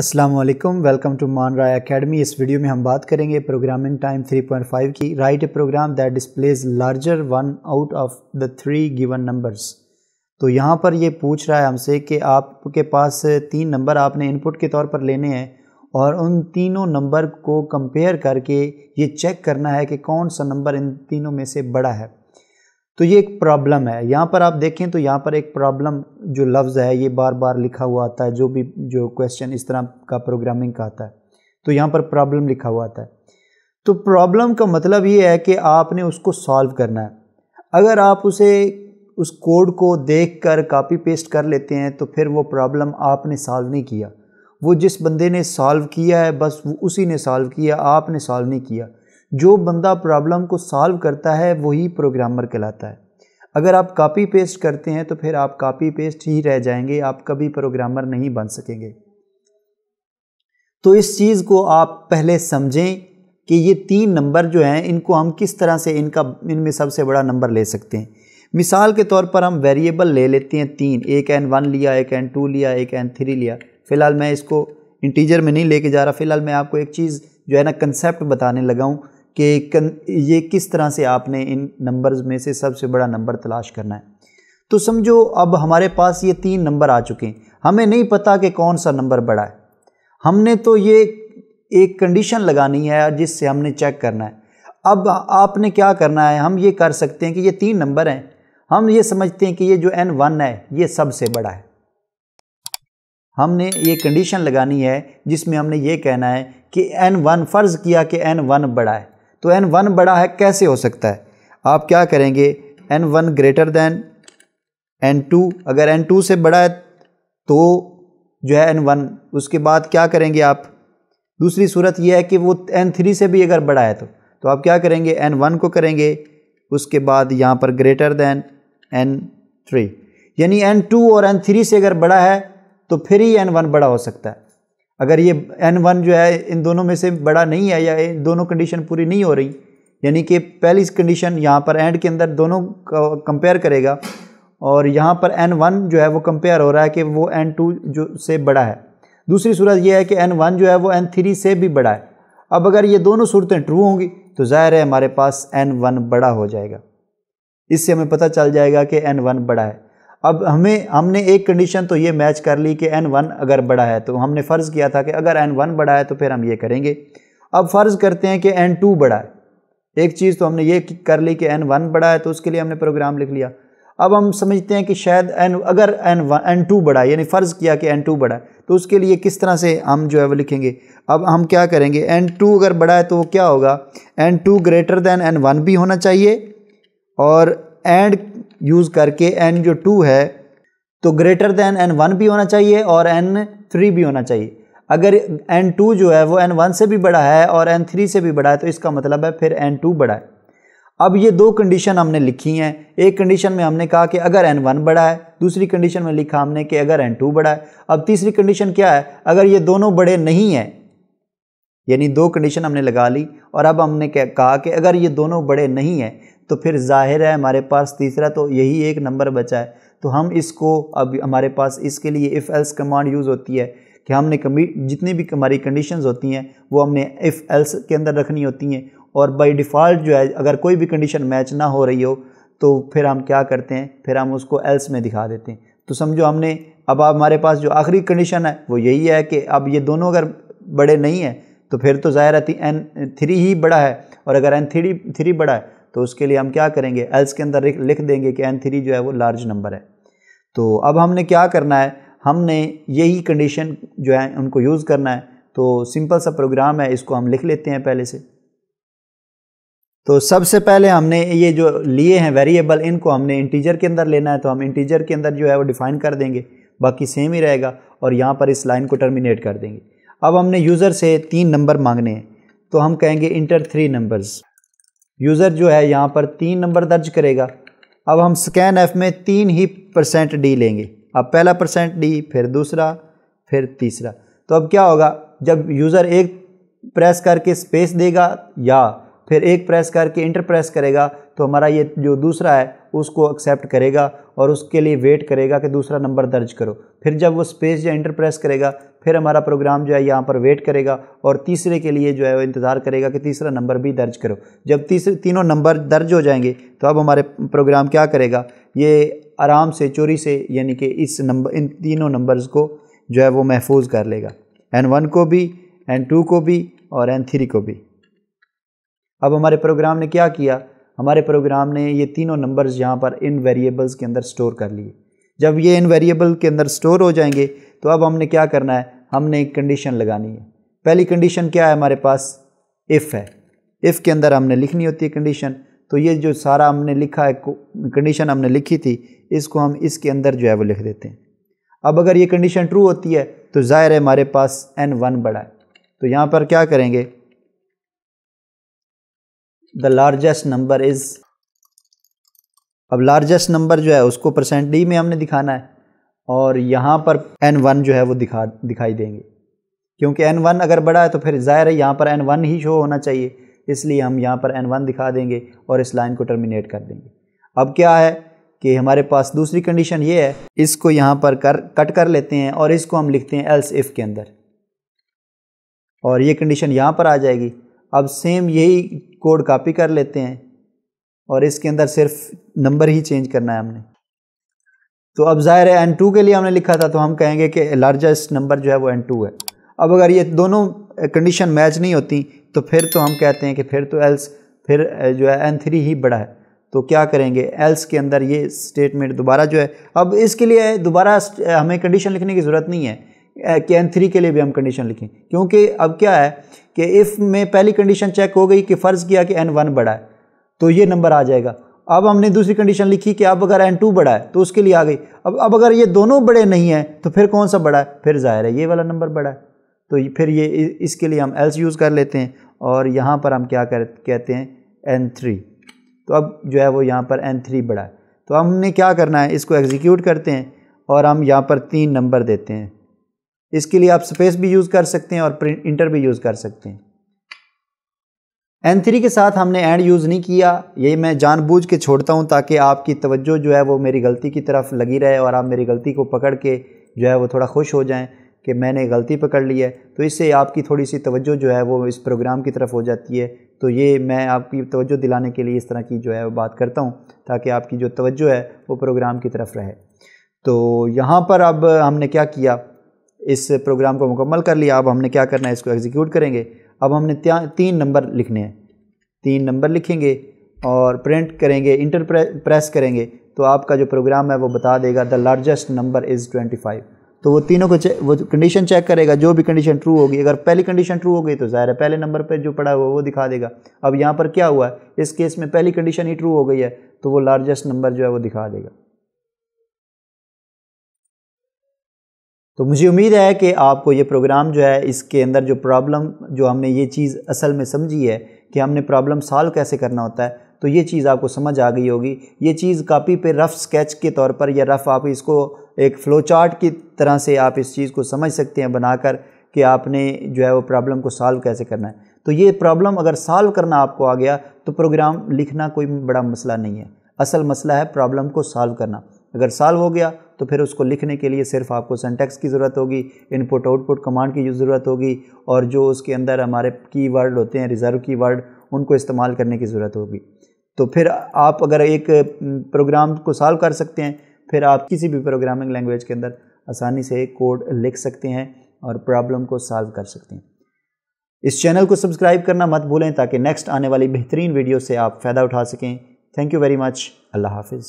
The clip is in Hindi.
अस्सलाम वालेकुम वेलकम टू मान राय अकेडमी इस वीडियो में हम बात करेंगे प्रोग्रामिंग टाइम 3.5 की write a program that displays larger one out of the three given numbers तो यहाँ पर ये पूछ रहा है हमसे कि आपके पास तीन नंबर आपने इनपुट के तौर पर लेने हैं और उन तीनों नंबर को कंपेयर करके ये चेक करना है कि कौन सा नंबर इन तीनों में से बड़ा है तो ये एक प्रॉब्लम है यहाँ पर आप देखें तो यहाँ पर एक प्रॉब्लम जो लफ्ज़ है ये बार बार लिखा हुआ आता है जो भी जो क्वेश्चन इस तरह का प्रोग्रामिंग का आता है तो यहाँ पर प्रॉब्लम लिखा हुआ आता है तो प्रॉब्लम का मतलब ये है कि आपने उसको सॉल्व करना है अगर आप उसे उस कोड को देख कर कापी पेस्ट कर लेते हैं तो फिर वो प्रॉब्लम आपने सॉल्व नहीं किया वो जिस बंदे ने सॉल्व किया है बस उसी ने सॉल्व किया आपने सॉल्व नहीं किया जो बंदा प्रॉब्लम को सॉल्व करता है वही प्रोग्रामर कहलाता है अगर आप कापी पेस्ट करते हैं तो फिर आप कापी पेस्ट ही रह जाएंगे आप कभी प्रोग्रामर नहीं बन सकेंगे तो इस चीज़ को आप पहले समझें कि ये तीन नंबर जो हैं इनको हम किस तरह से इनका इनमें सबसे बड़ा नंबर ले सकते हैं मिसाल के तौर पर हम वेरिएबल ले लेते हैं तीन एक एन वन लिया एक एन टू लिया एक एन थ्री लिया फ़िलहाल मैं इसको इंटीजर में नहीं लेके जा रहा फ़िलहाल मैं आपको एक चीज़ जो है ना कंसेप्ट बताने लगाऊँ कि ये किस तरह से आपने इन नंबर्स में से सबसे बड़ा नंबर तलाश करना है तो समझो अब हमारे पास ये तीन नंबर आ चुके हैं हमें नहीं पता कि कौन सा नंबर बड़ा है हमने तो ये एक कंडीशन लगानी है जिससे हमने चेक करना है अब आपने क्या करना है हम ये कर सकते हैं कि ये तीन नंबर हैं हम ये समझते हैं कि ये जो एन वन है ये सबसे बड़ा है हमने ये कंडीशन लगानी है जिसमें हमने ये कहना है कि एन वन फ़र्ज़ किया कि एन वन बड़ा है तो एन वन बड़ा है कैसे हो सकता है आप क्या करेंगे N one greater than N two अगर एन टू से बड़ा है तो जो है एन वन उसके बाद क्या करेंगे आप दूसरी सूरत यह है कि वो एन थ्री से भी अगर बड़ा है तो तो आप क्या करेंगे एन वन को करेंगे उसके बाद यहाँ पर ग्रेटर दैन एन थ्री यानी एन टू और एन थ्री से अगर बड़ा है तो फिर ही एन वन बड़ा हो सकता है अगर ये एन वन जो है इन दोनों में से बड़ा नहीं है या इन दोनों कंडीशन पूरी नहीं हो रही यानी कि पहली कंडीशन यहाँ पर एंड के अंदर दोनों कंपेयर करेगा और यहाँ पर एन वन जो है वो कंपेयर हो रहा है कि वो एन टू जो से बड़ा है दूसरी सूरत यह है कि एन वन जो है वो एन थ्री से भी बड़ा है अब अगर ये दोनों सूरतें ट्रू होंगी तो ज़ाहिर है हमारे पास एन वन बड़ा हो जाएगा इससे हमें पता चल जाएगा कि एन वन बड़ा है अब हमें हमने एक कंडीशन तो ये मैच कर ली कि एन वन अगर बड़ा है तो हमने फ़र्ज़ किया था कि अगर एन वन बड़ा है तो फिर हम ये करेंगे अब फ़र्ज़ करते हैं कि एन टू बड़ा है एक चीज़ तो हमने ये कर ली कि एन वन बड़ा है तो उसके लिए हमने प्रोग्राम लिख लिया अब हम समझते हैं कि शायद एन अगर एन वन एन टू बड़ा यानी फ़र्ज़ किया कि एन टू बड़ा है तो उसके लिए किस तरह से हम जो है वो लिखेंगे अब हम क्या करेंगे एन टू अगर बड़ा है तो वो क्या होगा N two greater than N one भी होना चाहिए और एंड यूज़ करके एन जो टू है तो ग्रेटर देन एन वन भी होना चाहिए और एन थ्री भी होना चाहिए अगर एन टू जो है वो एन वन से भी बड़ा है और एन थ्री से भी बड़ा है तो इसका मतलब है फिर एन टू बड़ा है अब ये दो कंडीशन हमने लिखी हैं एक कंडीशन में हमने कहा कि अगर एन वन बड़ा है दूसरी कंडीशन में लिखा हमने कि अगर एन टू बड़ा है अब तीसरी कंडीशन क्या है अगर ये दोनों बड़े नहीं हैं यानी दो कंडीशन हमने लगा ली और अब हमने कहा कि अगर ये दोनों बड़े नहीं हैं तो फिर ज़ाहिर है हमारे पास तीसरा तो यही एक नंबर बचा है तो हम इसको अब हमारे पास इसके लिए इफ़ एल्स कमांड यूज़ होती है कि हमने कमी जितनी भी हमारी कंडीशंस होती हैं वो हमने इफ़ एल्स के अंदर रखनी होती हैं और बाई डिफ़ॉल्ट जो है अगर कोई भी कंडीशन मैच ना हो रही हो तो फिर हम क्या करते हैं फिर हम उसको एल्स में दिखा देते हैं तो समझो हमने अब हमारे पास जो आखिरी कंडीशन है वो यही है कि अब ये दोनों अगर बड़े नहीं हैं तो फिर तो ज़ाहिर है एन थ्री ही बड़ा है और अगर एन थ्री थ्री बड़ा है तो उसके लिए हम क्या करेंगे एल्स के अंदर लिख देंगे कि एन थ्री जो है वो लार्ज नंबर है तो अब हमने क्या करना है हमने यही कंडीशन जो है उनको यूज़ करना है तो सिंपल सा प्रोग्राम है इसको हम लिख लेते हैं पहले से तो सबसे पहले हमने ये जो लिए हैं वेरिएबल इनको हमने इंटीजर के अंदर लेना है तो हम इंटीजर के अंदर जो है वो डिफ़ाइन कर देंगे बाकी सेम ही रहेगा और यहाँ पर इस लाइन को टर्मिनेट कर देंगे अब हमने यूज़र से तीन नंबर मांगने हैं तो हम कहेंगे इंटर थ्री नंबर्स यूज़र जो है यहाँ पर तीन नंबर दर्ज करेगा अब हम स्कैन एफ में तीन ही परसेंट डी लेंगे अब पहला परसेंट डी फिर दूसरा फिर तीसरा तो अब क्या होगा जब यूज़र एक प्रेस करके स्पेस देगा या फिर एक प्रेस करके इंटर प्रेस करेगा तो हमारा ये जो दूसरा है उसको एक्सेप्ट करेगा और उसके लिए वेट करेगा कि दूसरा नंबर दर्ज करो फिर जब वो स्पेस या इंटर प्रेस करेगा फिर हमारा प्रोग्राम जो है यहाँ पर वेट करेगा और तीसरे के लिए जो है वो इंतज़ार करेगा कि तीसरा नंबर भी दर्ज करो जब तीसरे तीनों नंबर दर्ज हो जाएंगे तो अब हमारे प्रोग्राम क्या करेगा ये आराम से चोरी से यानी कि इस नंबर इन तीनों नंबर्स को जो है वो महफूज कर लेगा एन वन को भी एन टू को भी और एन थ्री को भी अब हमारे प्रोग्राम ने क्या किया हमारे प्रोग्राम ने ये तीनों नंबर्स यहाँ पर इन वेरिएबल्स के अंदर स्टोर कर लिए जब ये इन वेरिएबल के अंदर स्टोर हो जाएंगे तो अब हमने क्या करना है हमने एक कंडीशन लगानी है पहली कंडीशन क्या है हमारे पास इफ़ है इफ़ के अंदर हमने लिखनी होती है कंडीशन तो ये जो सारा हमने लिखा है कंडीशन हमने लिखी थी इसको हम इसके अंदर जो है वो लिख देते हैं अब अगर ये कंडीशन ट्रू होती है तो ज़ाहिर है हमारे पास एन वन बड़ा है तो यहाँ पर क्या करेंगे द लार्जेस्ट नंबर इज़ अब लार्जेस्ट नंबर जो है उसको परसेंट डी में हमने दिखाना है और यहाँ पर एन वन जो है वो दिखा दिखाई देंगे क्योंकि एन वन अगर बड़ा है तो फिर ज़ाहिर है यहाँ पर एन वन ही शो होना चाहिए इसलिए हम यहाँ पर एन वन दिखा देंगे और इस लाइन को टर्मिनेट कर देंगे अब क्या है कि हमारे पास दूसरी कंडीशन ये है इसको यहाँ पर कर कट कर लेते हैं और इसको हम लिखते हैं एल्स इफ़ के अंदर और ये कंडीशन यहाँ पर आ जाएगी अब सेम यही कोड कॉपी कर लेते हैं और इसके अंदर सिर्फ नंबर ही चेंज करना है हमने तो अब ज़ाहिर है एन टू के लिए हमने लिखा था तो हम कहेंगे कि लार्जेस्ट नंबर जो है वो एन टू है अब अगर ये दोनों कंडीशन मैच नहीं होती तो फिर तो हम कहते हैं कि फिर तो एल्स फिर जो है एन थ्री ही बड़ा है तो क्या करेंगे एल्स के अंदर ये स्टेटमेंट दोबारा जो है अब इसके लिए दोबारा हमें कंडीशन लिखने की ज़रूरत नहीं है कि एन थ्री के लिए भी हम कंडीशन लिखें क्योंकि अब क्या है कि इफ़ में पहली कंडीशन चेक हो गई कि फ़र्ज़ किया कि एन वन बड़ा है तो ये नंबर आ जाएगा अब हमने दूसरी कंडीशन लिखी कि अब अगर एन टू बड़ा है तो उसके लिए आ गई अब अब अगर ये दोनों बड़े नहीं हैं तो फिर कौन सा बड़ा है फिर ज़ाहिर है ये वाला नंबर बड़ा है तो फिर ये इसके लिए हम एल्स यूज़ कर लेते हैं और यहाँ पर हम क्या कर कहते हैं एन थ्री तो अब जो है वो यहाँ पर एन थ्री बड़ा है तो हमने क्या करना है इसको एग्जीक्यूट करते हैं और हम यहाँ पर तीन नंबर देते हैं इसके लिए आप स्पेस भी यूज़ कर सकते हैं और प्रिंट इंटर भी यूज़ कर सकते हैं एन थ्री के साथ हमने एंड यूज़ नहीं किया यही मैं जानबूझ के छोड़ता हूँ ताकि आपकी तवज्जो जो है वो मेरी गलती की तरफ लगी रहे और आप मेरी गलती को पकड़ के जो है वो थोड़ा खुश हो जाएं कि मैंने गलती पकड़ ली है तो इससे आपकी थोड़ी सी तवज्जो जो है वो इस प्रोग्राम की तरफ हो जाती है तो ये मैं आपकी तवज्जो दिलाने के लिए इस तरह की जो है बात करता हूँ ताकि आपकी जो तवज्जो है वो प्रोग्राम की तरफ रहे तो यहाँ पर अब हमने क्या किया इस प्रोग्राम को मुकम्मल कर लिया अब हमने क्या करना है इसको एग्जीक्यूट करेंगे अब हमने तीन नंबर लिखने हैं तीन नंबर लिखेंगे और प्रिंट करेंगे इंटर प्रेस करेंगे तो आपका जो प्रोग्राम है वो बता देगा the largest number is twenty five तो वो तीनों को चे, वो कंडीशन चेक करेगा जो भी कंडीशन ट्रू होगी अगर पहली कंडीशन ट्रू हो गई तो ज़ाहिर है पहले नंबर पर जो पड़ा हुआ वो दिखा देगा अब यहाँ पर क्या हुआ है इस केस में पहली कंडीशन ही ट्रू हो गई है तो वो लार्जेस्ट नंबर जो है वो दिखा देगा तो मुझे उम्मीद है कि आपको ये प्रोग्राम जो है इसके अंदर जो प्रॉब्लम जो हमने ये चीज़ असल में समझी है कि हमने प्रॉब्लम सॉल्व कैसे करना होता है तो ये चीज़ आपको समझ आ गई होगी ये चीज़ कापी पे रफ़ स्केच के तौर पर या रफ़ आप इसको एक फ़्लो चार्ट की तरह से आप इस चीज़ को समझ सकते हैं बनाकर कि आपने जो है वो प्रॉब्लम को सॉल्व कैसे करना है तो ये प्रॉब्लम अगर सॉल्व करना आपको आ गया तो प्रोग्राम लिखना कोई बड़ा मसला नहीं है असल मसला है प्रॉब्लम को सॉल्व करना अगर सॉल्व हो गया तो फिर उसको लिखने के लिए सिर्फ आपको सेंटेक्स की ज़रूरत होगी इनपुट आउटपुट कमांड की ज़रूरत होगी और जो उसके अंदर हमारे की वर्ड होते हैं रिज़र्व की वर्ड उनको इस्तेमाल करने की ज़रूरत होगी तो फिर आप अगर एक प्रोग्राम को सॉल्व कर सकते हैं फिर आप किसी भी प्रोग्रामिंग लैंग्वेज के अंदर आसानी से कोड लिख सकते हैं और प्रॉब्लम को सॉल्व कर सकते हैं इस चैनल को सब्सक्राइब करना मत भूलें ताकि नेक्स्ट आने वाली बेहतरीन वीडियो से आप फ़ायदा उठा सकें थैंक यू वेरी मच अल्लाह हाफिज़